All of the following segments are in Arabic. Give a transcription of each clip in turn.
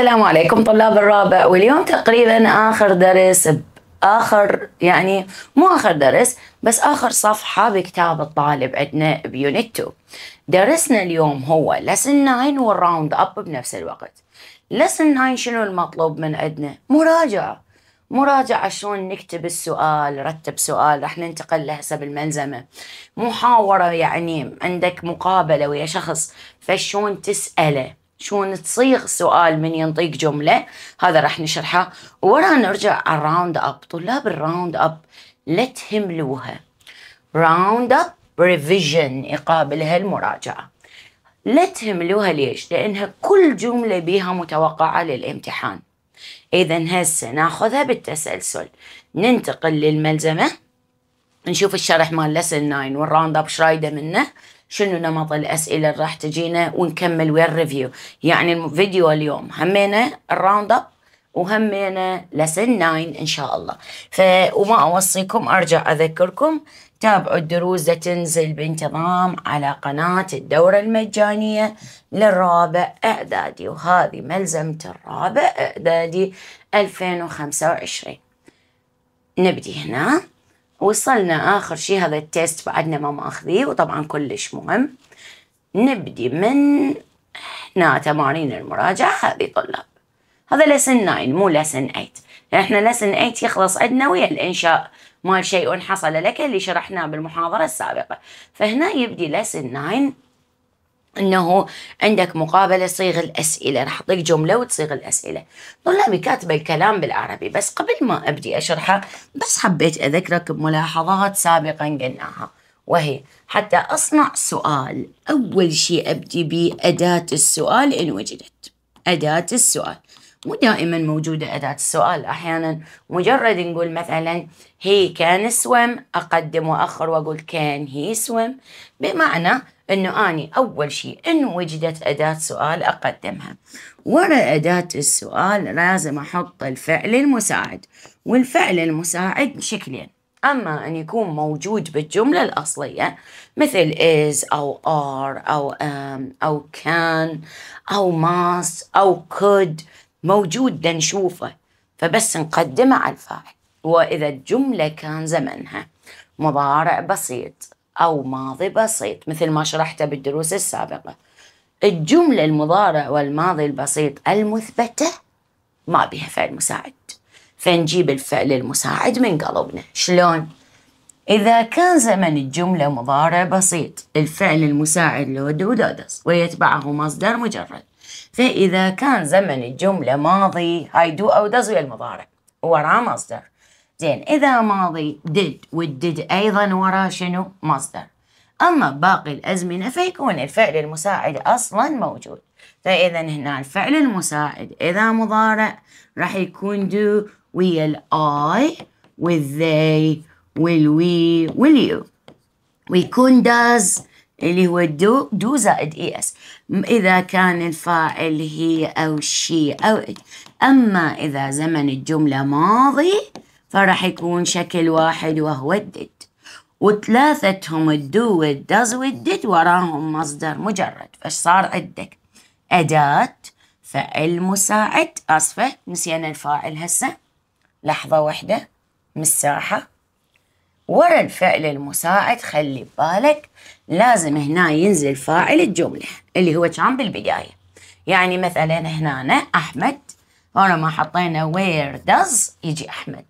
السلام عليكم طلاب الرابع واليوم تقريبا آخر درس آخر يعني مو آخر درس بس آخر صفحة بكتاب الطالب عندنا بيونت 2 درسنا اليوم هو لسن 9 والراوند أب بنفس الوقت لسن 9 شنو المطلوب من عندنا مراجعة مراجعة شلون نكتب السؤال رتب سؤال راح ننتقل لهسه بالملزمة محاورة يعني عندك مقابلة ويا شخص فشون تسأله شلون تصيغ سؤال من ينطيك جملة هذا راح نشرحه ورا نرجع على الراوند أب طلاب الراوند أب لا تهملوها راوند أب ريفيجن يقابلها المراجعة لا تهملوها ليش؟ لأنها كل جملة بيها متوقعة للامتحان إذا هسه ناخذها بالتسلسل ننتقل للملزمة نشوف الشرح مال لسن 9 والراوند اب شرايده منه شنو نمط الاسئله اللي راح تجينا ونكمل ويا الريفيو يعني الفيديو اليوم همينا الراوند اب وهمينا لسن 9 ان شاء الله ف وما اوصيكم ارجع اذكركم تابعوا الدروس تنزل بانتظام على قناة الدورة المجانية للرابع إعدادي وهذه ملزمة الرابع إعدادي 2025 نبدي هنا وصلنا آخر شي هذا التيست بعدنا ما ماخذيه وطبعا كلش مهم نبدي من هنا تمارين المراجعة هذه طلاب هذا لسن 9 مو لسن 8 احنا لسن 8 يخلص عندنا ويا الانشاء مال شيء حصل لك اللي شرحناه بالمحاضرة السابقة فهنا يبدي لسن 9 انه عندك مقابله صيغ الاسئله راح اعطيك جمله وتصيغ الاسئله طلابي كاتبه الكلام بالعربي بس قبل ما ابدي اشرحه بس حبيت اذكرك بملاحظات سابقا قلناها وهي حتى اصنع سؤال اول شيء ابدي باداه السؤال ان وجدت اداه السؤال مو دائما موجودة أداة السؤال أحيانا مجرد نقول مثلا هي كان سوم أقدم وأخر وأقول كان هي سوم بمعنى أنه أني أول شيء إن وجدت أداة سؤال أقدمها ورا أداة السؤال لازم أحط الفعل المساعد والفعل المساعد شكلين أما أن يكون موجود بالجملة الأصلية مثل is أو are أو am أو can أو must أو could موجود دا نشوفه فبس نقدمه على الفاعل وإذا الجملة كان زمنها مضارع بسيط أو ماضي بسيط مثل ما شرحته بالدروس السابقة الجملة المضارع والماضي البسيط المثبتة ما بها فعل مساعد فنجيب الفعل المساعد من قلبنا شلون؟ إذا كان زمن الجملة مضارع بسيط الفعل المساعد له دودودس ويتبعه مصدر مجرد فإذا كان زمن الجملة ماضي هاي دو أو دز ويا المضارع وراه مصدر زين إذا ماضي did والdid أيضا وراه شنو مصدر أما باقي الأزمنة فيكون الفعل المساعد أصلا موجود فإذا هنا الفعل المساعد إذا مضارع راح يكون do ويا الآي والذي والوي واليو ويكون does اللي هو دو دو زائد اي اس اذا كان الفاعل هي او شي او إيه. اما اذا زمن الجمله ماضي فراح يكون شكل واحد وهو الدد وثلاثتهم الدو والدز والدد وراهم مصدر مجرد فصار عندك أداة فعل مساعد أصفه نسينا الفاعل هسه لحظة واحدة مساحة ورا الفعل المساعد خلي ببالك لازم هنا ينزل فاعل الجملة اللي هو كان بالبداية يعني مثلا هنا أحمد هنا ما حطينا where does يجي أحمد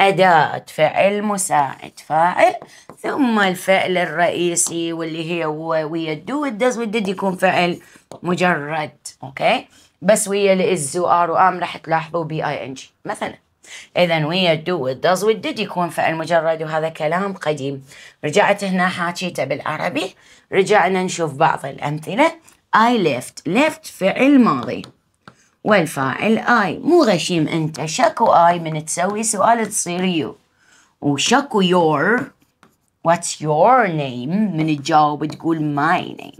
أداة فعل مساعد فاعل ثم الفعل الرئيسي واللي هي ويا الدو والدز والدد يكون فعل مجرد أوكي بس ويا الإز وآر وآم راح تلاحظوا بي آي إن جي مثلاً اذا ويا الدو والدز والدد يكون فعل مجرد وهذا كلام قديم رجعت هنا حاكيته بالعربي رجعنا نشوف بعض الامثله I left left فعل ماضي والفاعل اي مو غشيم انت شكو اي من تسوي سؤال تصير يو وشكو يور واتس يور نيم من تجاوب تقول ماي نيم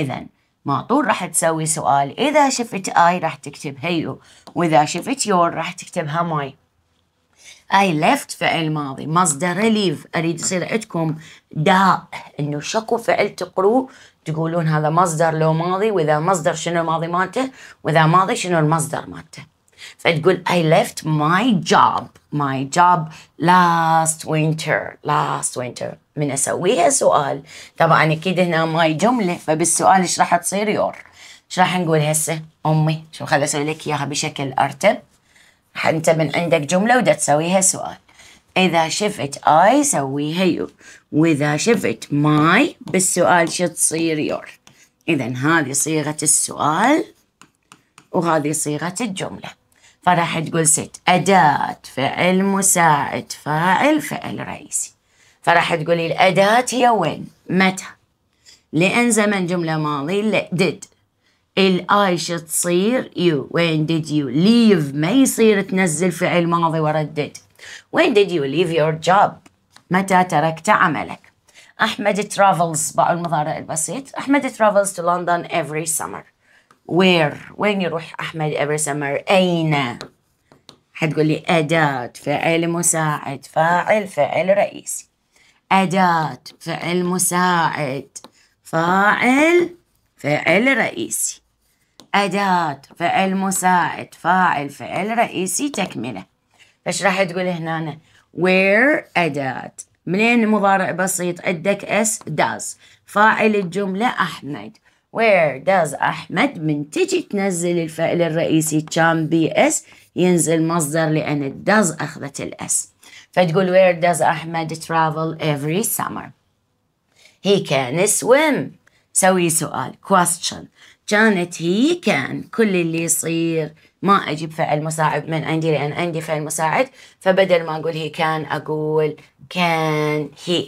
اذا ما طول راح تسوي سؤال اذا شفت اي راح تكتب هيو وإذا شفت يور راح تكتبها ماي I left فعل ماضي مصدر ليف اريد يصير عندكم داء انه شكو فعل تقروه تقولون هذا مصدر لو ماضي واذا مصدر شنو الماضي مالته واذا ماضي شنو المصدر مالته فتقول I left my job my job last winter last winter من اسويها سؤال طبعا اكيد هنا ماي جمله فبالسؤال ايش راح تصير يور شو راح نقول هسه امي شو خلي اسوي لك اياها بشكل ارتب انت من عندك جمله ودا تسويها سؤال اذا شفت اي سويها يو واذا شفت ماي بالسؤال شو تصير يور اذا هذه صيغه السؤال وهذه صيغه الجمله فراح تقول ست اداه فعل مساعد فاعل فعل رئيسي فراح تقولي الاداه هي وين متى لان زمن جمله ماضي did الاي شو تصير يو وين ديد يو ليف ما يصير تنزل فعل ماضي ورا did وين did you leave your job متى تركت عملك أحمد travels باع المضارع البسيط أحمد travels to London every summer where وين يروح أحمد every summer أين حتقول لي أداة فعل مساعد فاعل فعل رئيسي أداة فعل مساعد فاعل فعل رئيسي أداة فعل مساعد فاعل فعل رئيسي تكملة إيش راح تقول هنا where أداة منين مضارع بسيط عندك اس does فاعل الجملة أحمد where does أحمد من تجي تنزل الفعل الرئيسي كان بي اس ينزل مصدر لأن does أخذت الاس فتقول where does أحمد travel every summer he can swim سوي سؤال question كانت هي كان كل اللي يصير ما اجيب فعل مساعد من عندي لان عندي فعل مساعد فبدل ما اقول هي كان اقول كان هي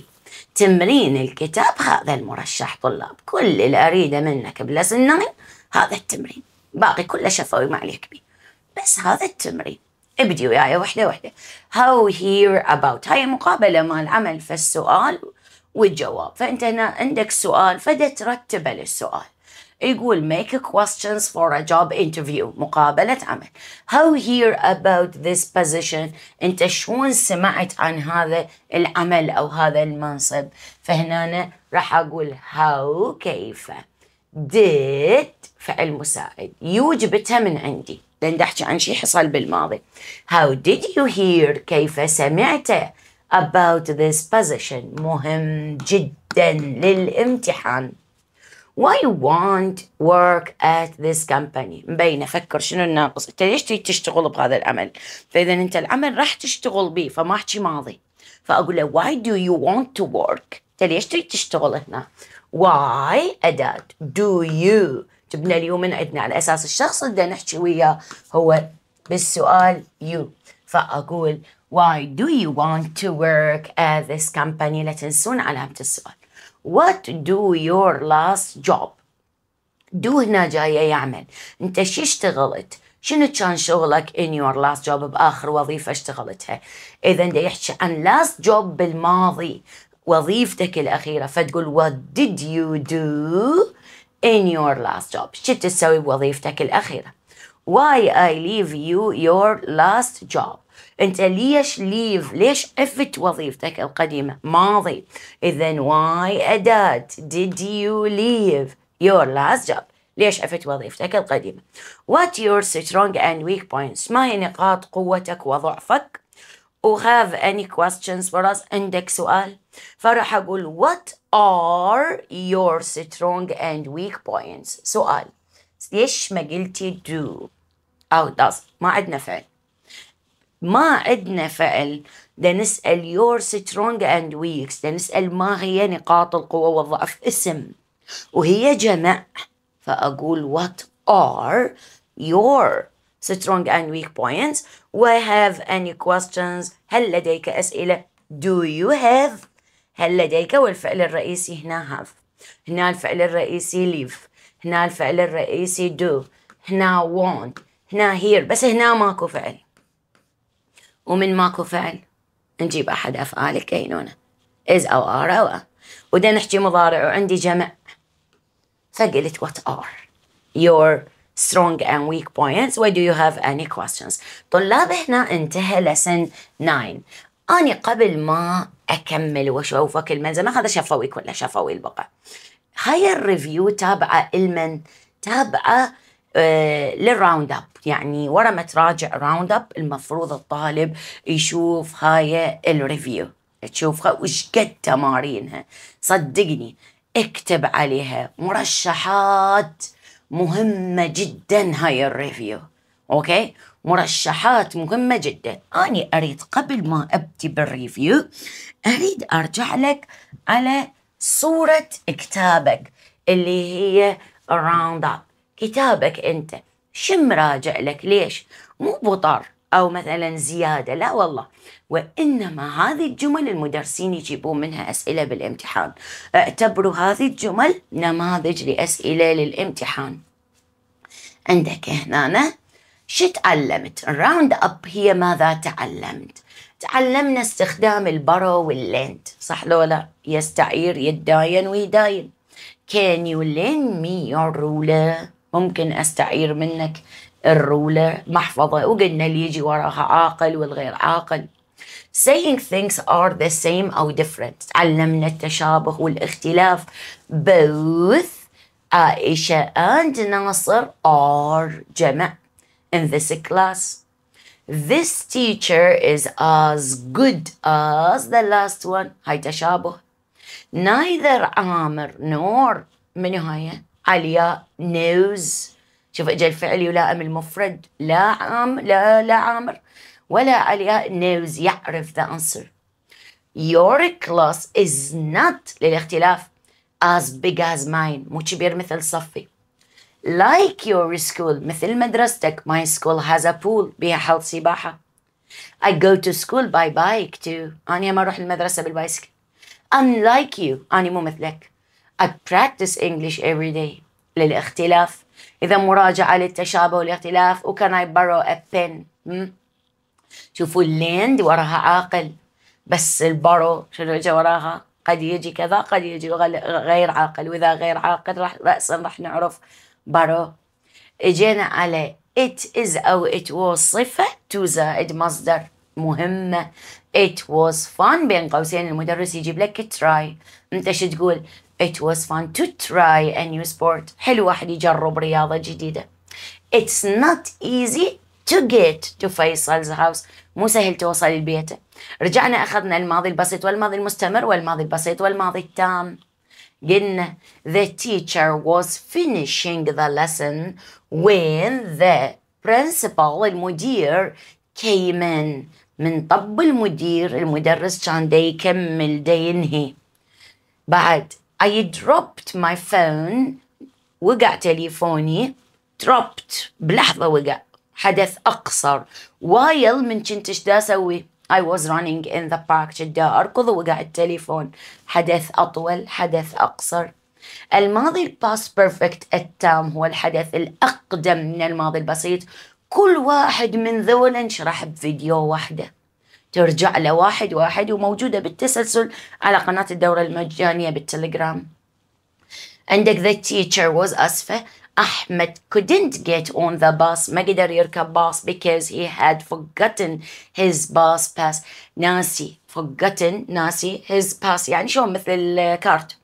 تمرين الكتاب هذا المرشح طلاب كل اللي اريده منك بلسن 9 هذا التمرين باقي كله شفوي ما عليك بي بس هذا التمرين ابدي وياي وحده وحده هاو هير اباوت هاي مقابله مال عمل فالسؤال والجواب فانت هنا عندك سؤال فدا ترتبه للسؤال يقول make questions for a job interview مقابلة عمل how hear about this position أنت شلون سمعت عن هذا العمل أو هذا المنصب فهنا راح أقول how كيف did فعل مساعد يوجبتها جبتها من عندي لأن أحكي عن شيء حصل بالماضي how did you hear كيف سمعت about this position مهم جدا للامتحان why you want work at this company مبينه فكر شنو الناقص انت ليش تريد تشتغل بهذا العمل فاذا انت العمل راح تشتغل به فما احكي ماضي فاقول له why do you want to work انت ليش تريد تشتغل هنا why اداه do you تبنى اليوم من عندنا على اساس الشخص اللي نحكي وياه هو بالسؤال you فاقول why do you want to work at this company لا تنسون علامه السؤال What do your last job? do هنا جاية يعمل أنت شو اشتغلت؟ شنو كان شغلك in your last job بآخر وظيفة اشتغلتها؟ إذا دا يحكي عن last job بالماضي وظيفتك الأخيرة فتقول what did you do in your last job؟ شو تسوي بوظيفتك الأخيرة؟ Why I leave you your last job؟ انت ليش ليف ليش افت وظيفتك القديمه ماضي اذا واي اداه did you leave your last job ليش افت وظيفتك القديمه what your strong and weak points ما هي نقاط قوتك وضعفك وهاف any questions for us عندك سؤال فراح اقول what are your strong and weak points سؤال ليش ما قلتي do أو does ما عندنا فعل ما عندنا فعل دا نسأل يور سترونج اند ويكس دا نسأل ما هي نقاط القوة والضعف اسم وهي جمع فأقول what are your strong and weak points و have any questions هل لديك أسئلة do you have هل لديك والفعل الرئيسي هنا have هنا الفعل الرئيسي ليف هنا الفعل الرئيسي do هنا want هنا here بس هنا ماكو فعل ومن ماكو فعل نجيب أحد أفعالك كينونة إز أو آر أو أ ودا نحكي مضارع وعندي جمع فقلت وات ار يور strong and weak points وي do you have any questions طلاب هنا انتهى لسن 9 اني قبل ما أكمل وأشوفك ما هذا شفوي كله شفوي البقع هاي الريفيو تابعة لمن تابعة آه، للراوند اب يعني ورا ما تراجع راوند اب المفروض الطالب يشوف هاي الريفيو تشوفها وش قد تمارينها صدقني اكتب عليها مرشحات مهمة جدا هاي الريفيو اوكي مرشحات مهمة جدا أنا أريد قبل ما أبدي بالريفيو أريد أرجع لك على صورة كتابك اللي هي الراوند اب كتابك أنت شم مراجع لك ليش مو بطر أو مثلا زيادة لا والله وإنما هذه الجمل المدرسين يجيبون منها أسئلة بالامتحان اعتبروا هذه الجمل نماذج لأسئلة للامتحان عندك هنا شو تعلمت الراوند أب هي ماذا تعلمت تعلمنا استخدام البرو واللينت صح لو لا يستعير يداين ويداين Can you lend me your ruler ممكن استعير منك الرولة محفظة وقلنا اللي يجي وراها عاقل والغير عاقل saying things are the same أو different علمنا التشابه والاختلاف both عائشة and ناصر are جمع in this class this teacher is as good as the last one هاي تشابه neither عامر nor منو هاي عليا نوز شوف اجى الفعل يلائم المفرد لا عام لا لا عامر ولا عليا نوز يعرف ذا انسر your class is not للاختلاف as big as mine مو كبير مثل صفي like your school مثل مدرستك my school has a pool بها حوض سباحة I go to school by bike too أنا ما أروح المدرسة بالبايسكل Unlike you أنا مو مثلك I practice English every day للاختلاف إذا مراجعة للتشابه والاختلاف و can I borrow a pen م? Hmm. شوفوا الليند وراها عاقل بس البرو شنو اجى وراها قد يجي كذا قد يجي غير عاقل وإذا غير عاقل رح رأسا رح نعرف برو اجينا على it is أو it was صفة to زائد مصدر مهمة it was fun بين قوسين المدرس يجيب لك try انت شو تقول It was fun to try a new sport حلو واحد يجرب رياضة جديدة It's not easy to get to Faisal's house مو سهل توصل لبيته رجعنا أخذنا الماضي البسيط والماضي المستمر والماضي البسيط والماضي التام قلنا the teacher was finishing the lesson when the principal المدير came in من طب المدير المدرس كان دا يكمل دا ينهي بعد I dropped my phone وقع تليفوني dropped بلحظة وقع حدث أقصر وايل من كنت دا أسوي I was running in the park جدا أركض ووقع التليفون حدث أطول حدث أقصر الماضي الباست بيرفكت التام هو الحدث الأقدم من الماضي البسيط كل واحد من ذولا انشرح بفيديو واحده ترجع لواحد واحد وموجودة بالتسلسل على قناة الدورة المجانية بالتليجرام عندك the teacher was أسفة أحمد couldn't get on the bus ما قدر يركب باص because he had forgotten his bus pass ناسي forgotten ناسي his pass يعني شلون مثل الكارت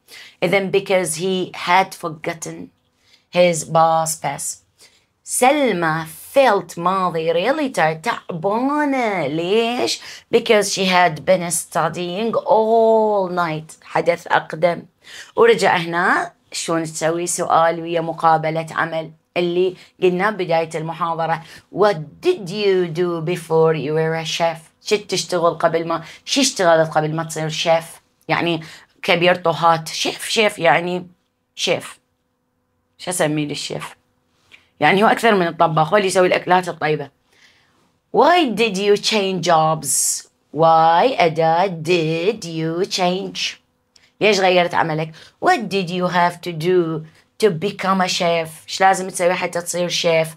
إذا because he had forgotten his bus pass سلمى felt ماضي really tired تعبانة ليش؟ because she had been studying all night حدث أقدم ورجع هنا شلون تسوي سؤال ويا مقابلة عمل اللي قلناه بداية المحاضرة what did you do before you were a chef شو تشتغل قبل ما شو اشتغلت قبل ما تصير شيف يعني كبير طهات شيف شيف يعني شيف شو اسمي للشيف يعني هو أكثر من الطباخ هو اللي يسوي الأكلات الطيبة Why did you change jobs? Why Ada did you change? ليش غيرت عملك؟ What did you have to do to become a chef ايش لازم تسوي حتى تصير شيف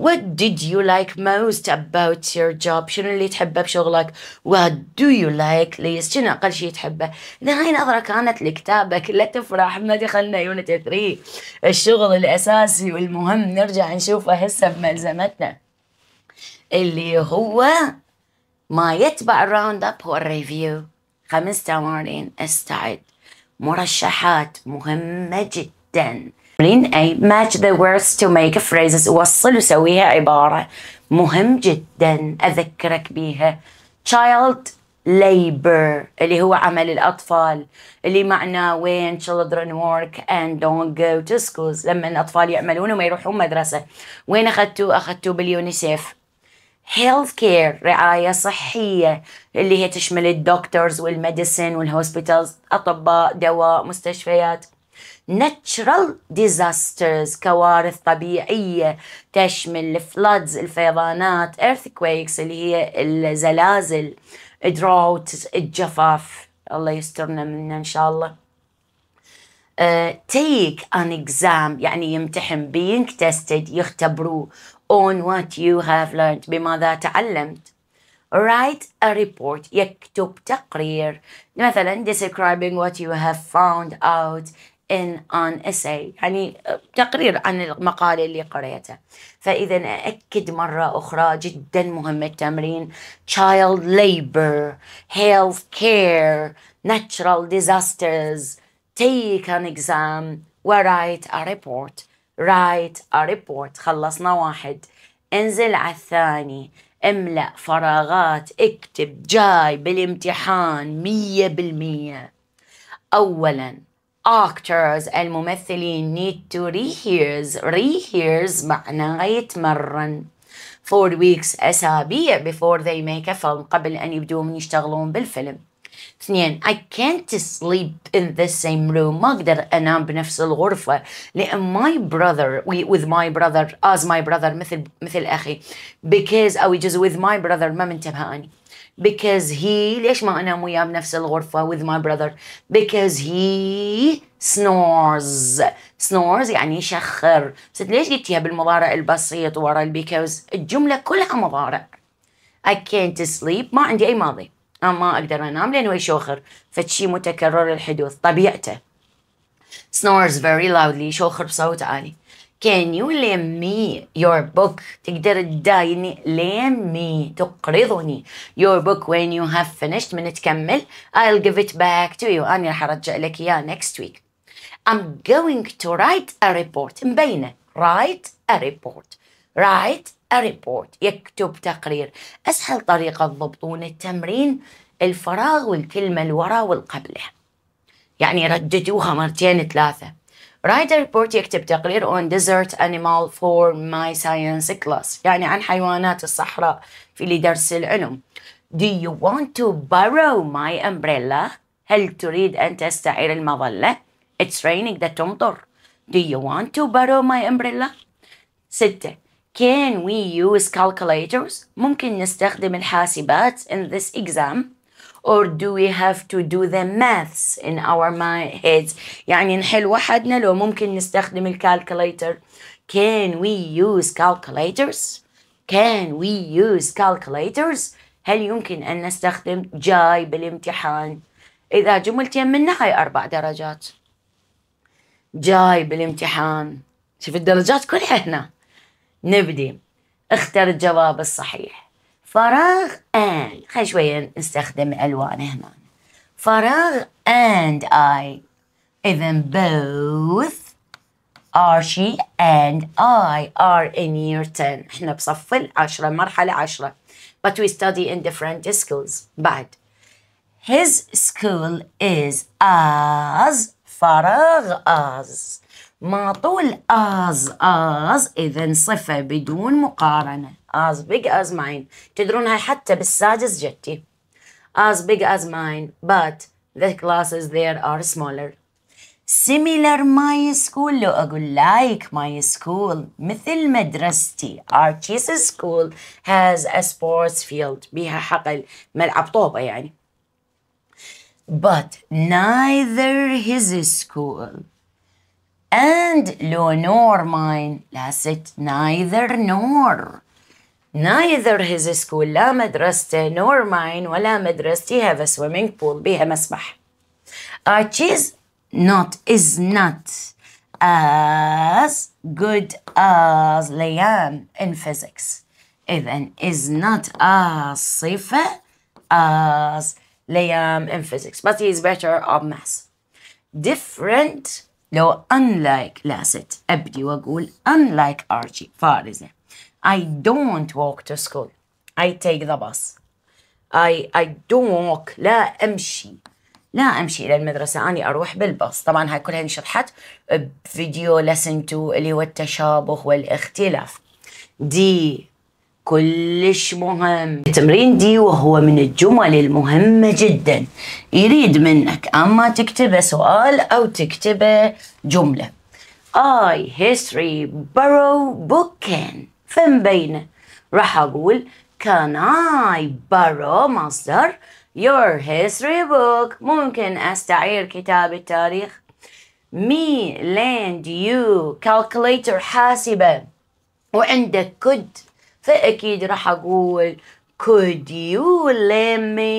what did you like most about your job شنو اللي تحبه بشغلك what do you like least شنو اقل شيء تحبه اذا هاي نظره كانت لكتابك لا تفرح ما دخلنا يونت 3 الشغل الاساسي والمهم نرجع نشوفه هسه بملزمتنا اللي هو ما يتبع الراوند اب والريفيو خمس تمارين استعد مرشحات مهمه جدا explain أي match the words to make phrases وصل وسويها عبارة مهم جدا أذكرك بيها child labor اللي هو عمل الأطفال اللي معناه when children work and don't go to schools لما الأطفال يعملون وما يروحون مدرسة وين أخذتوه أخذتوه باليونيسيف health care رعاية صحية اللي هي تشمل الدكتورز والميديسن والهوسبيتالز أطباء دواء مستشفيات natural disasters كوارث طبيعية تشمل floods الفيضانات earthquakes اللي هي الزلازل drought الجفاف الله يسترنا منه إن شاء الله take an exam يعني يمتحن being tested يختبروه on what you have learned بماذا تعلمت write a report يكتب تقرير مثلا describing what you have found out in an essay يعني تقرير عن المقالة اللي قريتها فإذا أكد مرة أخرى جدا مهم التمرين child labor health care natural disasters take an exam write a report write a report خلصنا واحد انزل على الثاني املأ فراغات اكتب جاي بالامتحان مية بالمية أولاً actors الممثلين need to rehears rehears معناه يتمرن four weeks أسابيع before they make a film قبل أن يبدون يشتغلون بالفيلم اثنين I can't sleep in the same room ما أقدر أنام بنفس الغرفة لأن my brother with my brother as my brother مثل مثل أخي because أو just with my brother ما منتبه أني because he ليش ما انام وياه بنفس الغرفه with my brother because he snores snores يعني يشخر بس ليش قلتيها بالمضارع البسيط ورا البيكوز الجمله كلها مضارع I can't sleep ما عندي اي ماضي انا ما اقدر انام لانه يشوخر فشي متكرر الحدوث طبيعته snores very loudly يشوخر بصوت عالي Can you lend me your book? تقدر تدايني lend me تقرضني your book when you have finished من تكمل I'll give it back to you أنا راح أرجع لك إياه next week I'm going to write a report مبينة write a report write a report يكتب تقرير أسهل طريقة الضبط التمرين الفراغ والكلمة اللي وراه والقبله يعني رددوها مرتين ثلاثة a report يكتب تقرير on desert animal for my science class يعني عن حيوانات الصحراء في لدرس العلوم Do you want to borrow my umbrella? هل تريد أن تستعير المظلة؟ It's raining ده تمطر. Do you want to borrow my umbrella? ستة Can we use calculators? ممكن نستخدم الحاسبات in this exam. or do we have to do the maths in our heads يعني نحل وحدنا لو ممكن نستخدم الكالكوليتر can we use calculators can we use calculators هل يمكن أن نستخدم جاي بالامتحان إذا جملتين منها هاي أربع درجات جاي بالامتحان شوف الدرجات كلها هنا نبدي اختر الجواب الصحيح فراغ and خلينا شوية نستخدم ألوان هنا فراغ and I إذا both Archie and I are in year 10 احنا بصف العشرة مرحلة عشرة but we study in different schools بعد his school is as فراغ as معطوا as as إذا صفة بدون مقارنة as big as mine تدرون هاي حتى بالسادس جتي as big as mine, but the classes there are smaller. Similar my school لو أقول like my school مثل مدرستي Archie's school has a sports field بها حقل ملعب طوبة يعني but neither his school and Leonor mine it neither nor neither his school la مدرسته nor mine ولا مدرستي have a swimming pool بها مسبح which is not is not as good as Liam in physics إذن is not as صفة as Liam in physics but he is better on math different لو unlike لاست أبدي وأقول unlike أرجي فارزة I don't walk to school I take the bus I I don't walk لا أمشي لا أمشي إلى المدرسة أنا أروح بالباص طبعا هاي كلها انشرحت بفيديو لسن 2 اللي هو التشابه والاختلاف دي كلش مهم التمرين دي وهو من الجمل المهمة جدا يريد منك أما تكتبه سؤال أو تكتبه جملة I history borrow book can بينه راح أقول can I borrow مصدر your history book ممكن أستعير كتاب التاريخ me lend you calculator حاسبة وعندك could فأكيد راح أقول could you lend me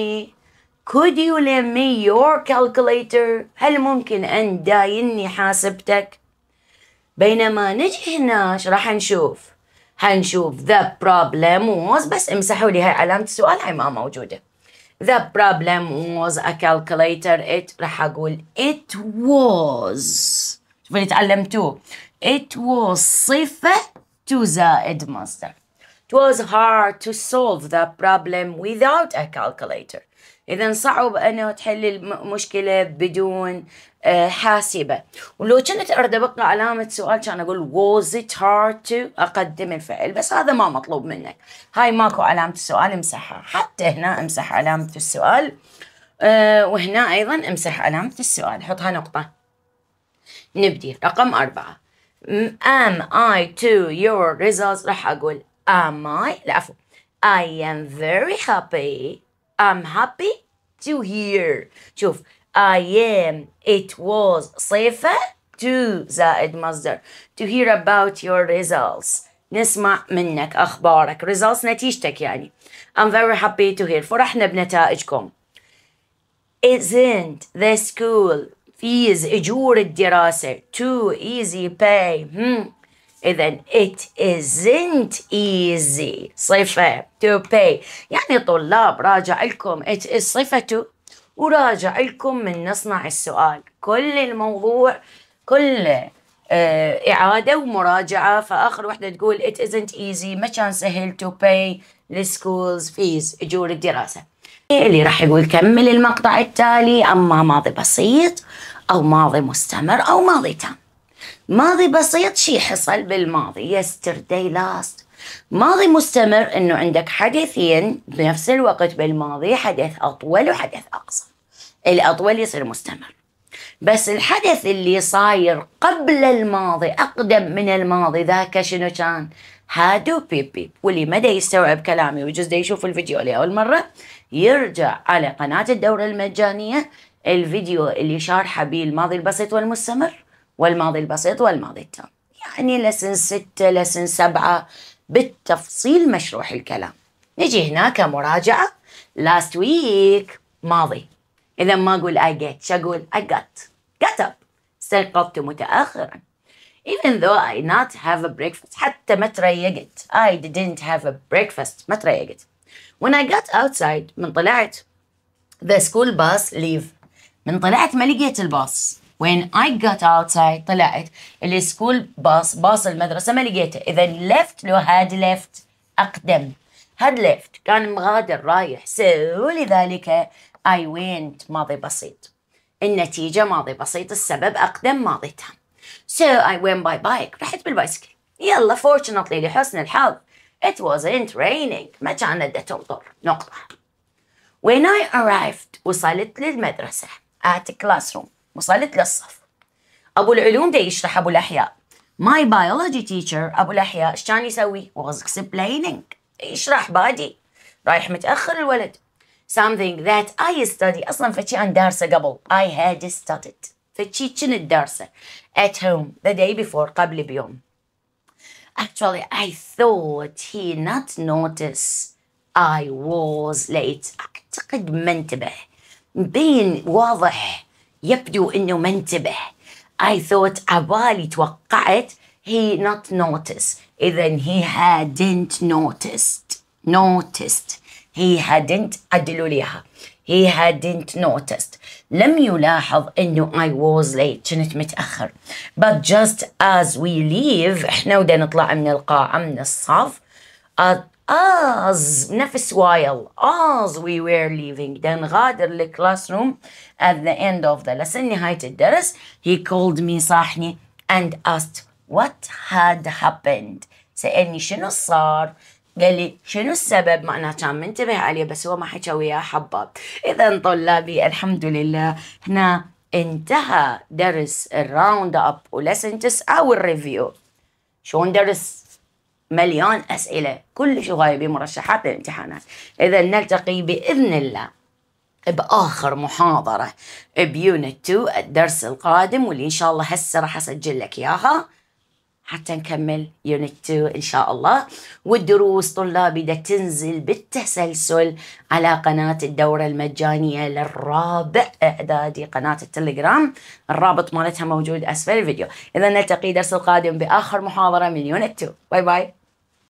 could you lend me your calculator هل ممكن أن دايني حاسبتك بينما نجي هناش راح نشوف هنشوف the problem was بس امسحوا لي هاي علامة السؤال هاي ما موجودة the problem was a calculator it راح أقول it was شوفوا اللي تعلمتوه it was صفة to زائد مصدر It was hard to solve the problem without a calculator. إذا صعب أنه تحل المشكلة بدون آه، حاسبة ولو كنت أبقى علامة سؤال كان أقول was it hard to أقدم الفعل بس هذا ما مطلوب منك هاي ماكو علامة السؤال امسحها حتى هنا امسح علامة السؤال آه، وهنا أيضا امسح علامة السؤال حطها نقطة نبدي رقم أربعة am I to your results راح أقول Am I? I am very happy. I'm happy to hear. شوف. I am. It was. safer To زائد مصدر. To hear about your results. نسمع منك أخبارك. Results نتيجتك يعني. I'm very happy to hear. فرحنا بنتائجكم. Isn't the school fees أجور الدراسة too easy pay؟ hmm. إذا it isn't easy صفة to pay يعني طلاب راجع لكم it is صفة وراجع لكم من نصنع السؤال كل الموضوع كله آه، إعادة ومراجعة فآخر وحدة تقول it isn't easy ما كان سهل to pay the school's fees أجور الدراسة اللي راح يقول كمل المقطع التالي أما ماضي بسيط أو ماضي مستمر أو ماضي تام ماضي بسيط شي حصل بالماضي يسترداي لاست ماضي مستمر انه عندك حدثين بنفس الوقت بالماضي حدث اطول وحدث اقصر الاطول يصير مستمر بس الحدث اللي صاير قبل الماضي اقدم من الماضي ذاك شنو كان هادو بيب بيب واللي مدى يستوعب كلامي وجزء يشوف الفيديو لأول مرة يرجع على قناة الدورة المجانية الفيديو اللي شارحه بيه الماضي البسيط والمستمر والماضي البسيط والماضي التام يعني لسن ستة لسن سبعة بالتفصيل مشروح الكلام نجي هنا كمراجعة last week ماضي إذا ما أقول I get شو أقول I got got up استيقظت متأخرا even though I not have a breakfast حتى ما تريقت I didn't have a breakfast ما تريقت when I got outside من طلعت the school bus leave من طلعت ما لقيت الباص when I got outside طلعت السكول باص باص المدرسة ما لقيته إذا left لو had left أقدم had left كان مغادر رايح so لذلك I went ماضي بسيط النتيجة ماضي بسيط السبب أقدم ماضي تام so I went by bike رحت بالبايسكل يلا fortunately لحسن الحظ it wasn't raining ما كانت تمطر نقطة when I arrived وصلت للمدرسة at classroom وصلت للصف ابو العلوم ده يشرح ابو الاحياء ماي بايولوجي تيشر ابو الاحياء ايش كان يسوي؟ واز اكسبلينينج يشرح بادي رايح متاخر الولد something that I study اصلا فشي عن دارسه قبل I had studied فشي كنت دارسه at home the day before قبل بيوم actually I thought he not notice I was late أعتقد ما انتبه مبين واضح يبدو أنه ما انتبه I thought عبالي توقعت he not notice. إذا he hadn't noticed noticed he hadn't عدلوا ليها he hadn't noticed لم يلاحظ انه I was late كنت متأخر but just as we leave احنا ودا نطلع من القاعة من الصف as نفس while as we were leaving then غادر الكلاس روم at the end of the lesson نهاية الدرس he called me صاحني and asked what had happened سألني شنو صار قال لي شنو السبب معناه كان منتبه عليه بس هو ما حكى وياه حبه اذا طلابي الحمد لله هنا انتهى درس الراوند اب ولسن تسعة والريفيو شلون درس مليون أسئلة كلش غاية بمرشحات الامتحانات إذا نلتقي بإذن الله بآخر محاضرة بيونت 2 الدرس القادم واللي إن شاء الله هسه راح أسجل لك إياها حتى نكمل يونت 2 إن شاء الله والدروس طلابي دا تنزل بالتسلسل على قناة الدورة المجانية للرابع إعدادي قناة التليجرام الرابط مالتها موجود أسفل الفيديو إذا نلتقي درس القادم بآخر محاضرة من يونت 2 باي باي